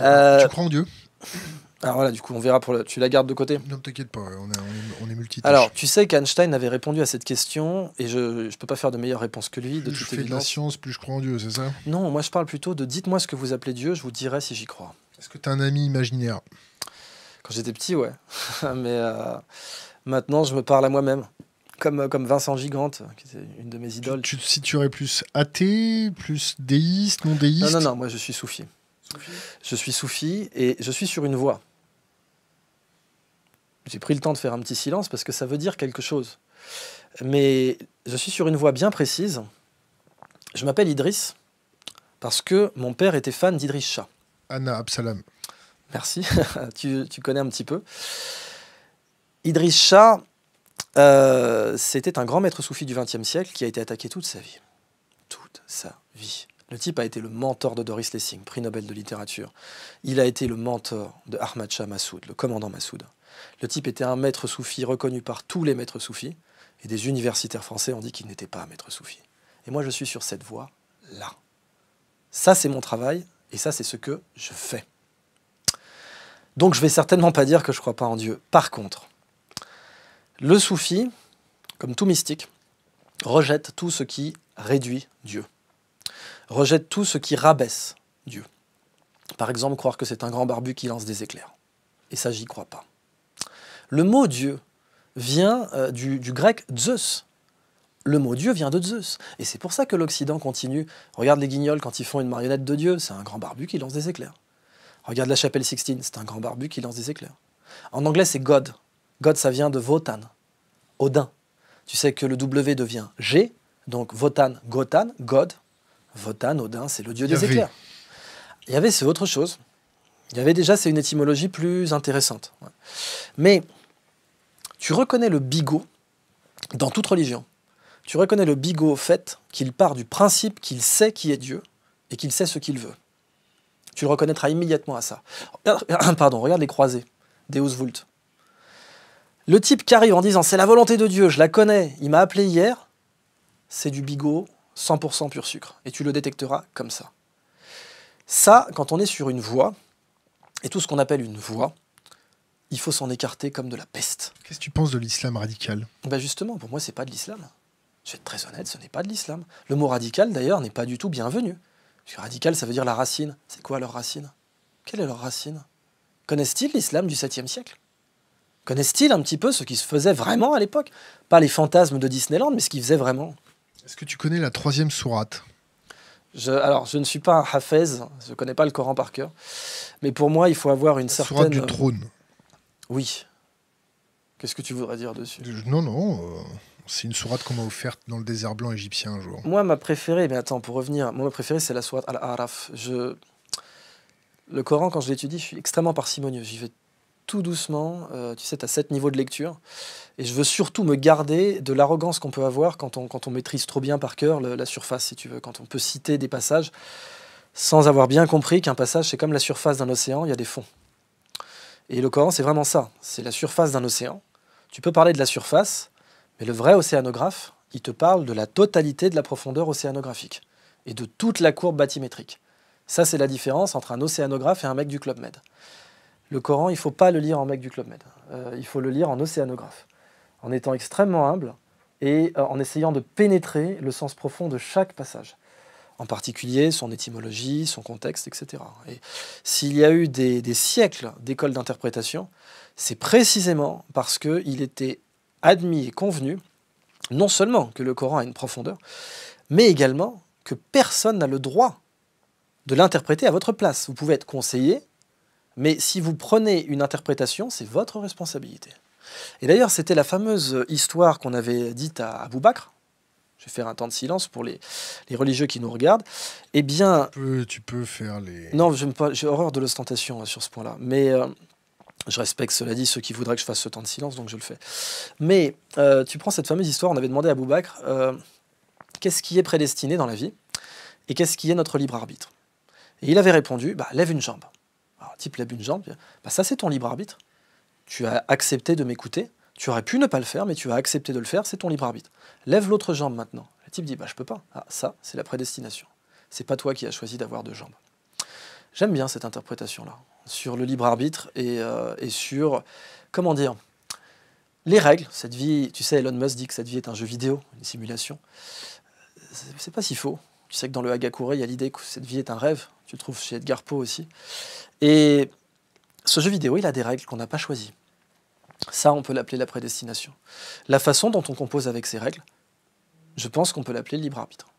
Euh, tu crois en Dieu alors voilà, du coup, on verra pour le... Tu la gardes de côté Ne t'inquiète pas, on, est, on Alors, tu sais qu'Einstein avait répondu à cette question, et je ne peux pas faire de meilleure réponse que lui. De plus je fais de la science, plus je crois en Dieu, c'est ça Non, moi je parle plutôt de dites-moi ce que vous appelez Dieu, je vous dirai si j'y crois. Est-ce que tu un ami imaginaire Quand j'étais petit, ouais. Mais euh, maintenant, je me parle à moi-même. Comme, euh, comme Vincent Gigante, qui était une de mes idoles. Tu, te situerais plus athée, plus déiste, non déiste Non, non, non, moi je suis soufi. Je suis soufi et je suis sur une voie. J'ai pris le temps de faire un petit silence parce que ça veut dire quelque chose. Mais je suis sur une voie bien précise. Je m'appelle Idriss parce que mon père était fan d'Idriss Shah. Anna Absalam. Merci, tu, connais un petit peu. Idriss Shah, euh, c'était un grand maître soufi du XXe siècle qui a été attaqué toute sa vie. Toute sa vie. Le type a été le mentor de Doris Lessing, prix Nobel de littérature. Il a été le mentor de Ahmad Shah Massoud, le commandant Massoud. Le type était un maître soufi reconnu par tous les maîtres soufis, et des universitaires français ont dit qu'il n'était pas un maître soufi. Et moi, je suis sur cette voie-là. Ça, c'est mon travail, et ça, c'est ce que je fais. Donc, je vais certainement pas dire que je ne crois pas en Dieu. Par contre, le soufi, comme tout mystique, rejette tout ce qui réduit Dieu rejette tout ce qui rabaisse Dieu. Par exemple, croire que c'est un grand barbu qui lance des éclairs. Et ça, j'y crois pas. Le mot Dieu vient euh, du, grec Zeus. Le mot Dieu vient de Zeus. Et c'est pour ça que l'Occident continue. Regarde les guignols quand ils font une marionnette de Dieu, c'est un grand barbu qui lance des éclairs. Regarde la chapelle Sixtine, c'est un grand barbu qui lance des éclairs. En anglais, c'est God. God, ça vient de Wotan, Odin. Tu sais que le W devient G, donc Wotan, Gotan, God, Votan, Odin, c'est le dieu des éclairs. Il y avait, c'est autre chose. Il y avait déjà, c'est une étymologie plus intéressante. Mais tu reconnais le bigot dans toute religion. Tu reconnais le bigot au fait qu'il part du principe qu'il sait qui est Dieu et qu'il sait ce qu'il veut. Tu le reconnaîtras immédiatement à ça. Pardon, regarde les croisés, Deus Vult. Le type qui arrive en disant c'est la volonté de Dieu, je la connais, il m'a appelé hier, c'est du bigot 100% pur sucre. Et tu le détecteras comme ça. Ça, quand on est sur une voie, et tout ce qu'on appelle une voie, il faut s'en écarter comme de la peste. Qu'est-ce que tu penses de l'islam radical ben Justement, pour moi, ce n'est pas de l'islam. Je vais être très honnête, ce n'est pas de l'islam. Le mot radical, d'ailleurs, n'est pas du tout bienvenu. Parce que radical, ça veut dire la racine. C'est quoi leur racine Quelle est leur racine Connaissent-ils l'islam du 7e siècle Connaissent-ils un petit peu ce qui se faisait vraiment à l'époque Pas les fantasmes de Disneyland, mais ce qu'ils faisaient vraiment. Est-ce que tu connais la troisième sourate alors, je ne suis pas un hafez, je ne connais pas le Coran par cœur, mais pour moi, il faut avoir une la certaine. Sourate du euh, trône. Oui. Qu'est-ce que tu voudrais dire dessus euh, Non, non. Euh, c'est une sourate qu'on m'a offerte dans le désert blanc égyptien un jour. Moi, ma préférée, mais attends, pour revenir, moi, ma préférée, c'est la sourate Al-Araf. Je... Le Coran, quand je l'étudie, je suis extrêmement parcimonieux. J'y vais tout doucement. Euh, tu sais, tu as sept niveaux de lecture. Et je veux surtout me garder de l'arrogance qu'on peut avoir quand on, maîtrise trop bien par cœur la surface, si tu veux, quand on peut citer des passages sans avoir bien compris qu'un passage, c'est comme la surface d'un océan, il y a des fonds. Et le Coran, c'est vraiment ça. C'est la surface d'un océan. Tu peux parler de la surface, mais le vrai océanographe, il te parle de la totalité de la profondeur océanographique et de toute la courbe bathymétrique. Ça, c'est la différence entre un océanographe et un mec du Club Med. Le Coran, il ne faut pas le lire en mec du Club Med. Euh, il faut le lire en océanographe, en étant extrêmement humble et euh, en essayant de pénétrer le sens profond de chaque passage, en particulier son étymologie, son contexte, etc. Et s'il y a eu des, des siècles d'écoles d'interprétation, c'est précisément parce qu'il était admis et convenu non seulement que le Coran a une profondeur, mais également que personne n'a le droit de l'interpréter à votre place. Vous pouvez être conseillé, mais si vous prenez une interprétation, c'est votre responsabilité. Et d'ailleurs, c'était la fameuse histoire qu'on avait dite à Abou Je vais faire un temps de silence pour les, religieux qui nous regardent. Eh bien. Tu peux, faire les. Non, j'ai horreur de l'ostentation euh, sur ce point-là. Mais euh, je respecte, cela dit, ceux qui voudraient que je fasse ce temps de silence, donc je le fais. Mais euh, tu prends cette fameuse histoire, on avait demandé à Abou qu'est-ce qui est prédestiné dans la vie et qu'est-ce qui est notre libre arbitre. Et il avait répondu bah, lève une jambe alors type lève une jambe, bah, ça c'est ton libre arbitre. Tu as accepté de m'écouter, tu aurais pu ne pas le faire, mais tu as accepté de le faire, c'est ton libre arbitre. Lève l'autre jambe maintenant. Le type dit, bah je peux pas. Ah, ça, c'est la prédestination. C'est pas toi qui as choisi d'avoir deux jambes. J'aime bien cette interprétation-là, sur le libre arbitre et, euh, et sur, comment dire, les règles, cette vie, tu sais, Elon Musk dit que cette vie est un jeu vidéo, une simulation. C'est pas si faux. Tu sais que dans le Hagakure, il y a l'idée que cette vie est un rêve. Tu le trouves chez Edgar Poe aussi. Et ce jeu vidéo, il a des règles qu'on n'a pas choisies. Ça, on peut l'appeler la prédestination. La façon dont on compose avec ces règles, je pense qu'on peut l'appeler le libre arbitre.